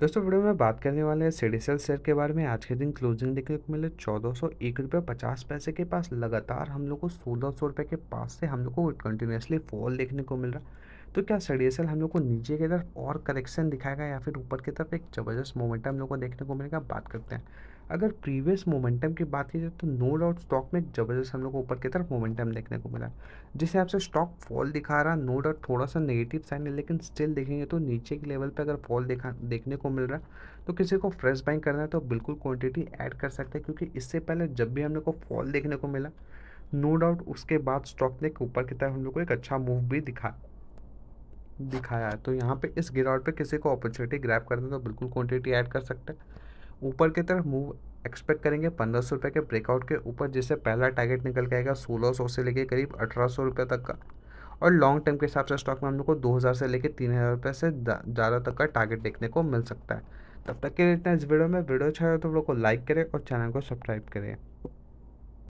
दोस्तों वीडियो में बात करने वाले हैं सीडीसेल शेयर के बारे में आज के दिन क्लोजिंग देखने को मिले चौदह सौ एक रुपये पचास पैसे के पास लगातार हम लोग को सोलह सौ रुपये के पास से हम लोग को कंटिन्यूसली फॉल देखने को मिल रहा है तो क्या सडियसल हम लोग को नीचे की तरफ और करेक्शन दिखाएगा या फिर ऊपर की तरफ एक ज़बरदस्त मोमेंटम हम लोग को देखने को मिलेगा बात करते हैं अगर प्रीवियस मोमेंटम की बात की जाए तो नो डाउट स्टॉक में ज़बरदस्त हम लोग को ऊपर की तरफ मोमेंटम देखने को मिला जिस हिसाब से स्टॉक फॉल दिखा रहा नो डाउट थोड़ा सा नेगेटिव साइन है लेकिन स्टिल देखेंगे तो नीचे के लेवल पर अगर फॉल देखा देखने को मिल रहा तो किसी को फ्रेश बाइंग करना है तो बिल्कुल क्वान्टिटी एड कर सकते हैं क्योंकि इससे पहले जब भी हम लोग को फॉल देखने को मिला नो डाउट उसके बाद स्टॉक ने ऊपर की तरफ हम लोग को एक अच्छा मूव भी दिखा दिखाया है तो यहाँ पे इस गिरावट पे किसी को अपॉर्चुनिटी ग्रैप हैं तो बिल्कुल क्वांटिटी ऐड कर सकते हैं ऊपर की तरफ मूव एक्सपेक्ट करेंगे पंद्रह सौ रुपये के ब्रेकआउट के ऊपर जिससे पहला टारगेट निकल के आएगा सोलह सौ से लेके करीब अठारह सौ रुपये तक का और लॉन्ग टर्म के हिसाब से स्टॉक में हम लोग को दो हज़ार से लेकर तीन हज़ार रुपये से ज़्यादा तक का टारगेट देखने को मिल सकता है तब तक के लिए इतना इस वीडियो में वीडियो अच्छा है तो हम लोग को लाइक करें और चैनल को सब्सक्राइब करें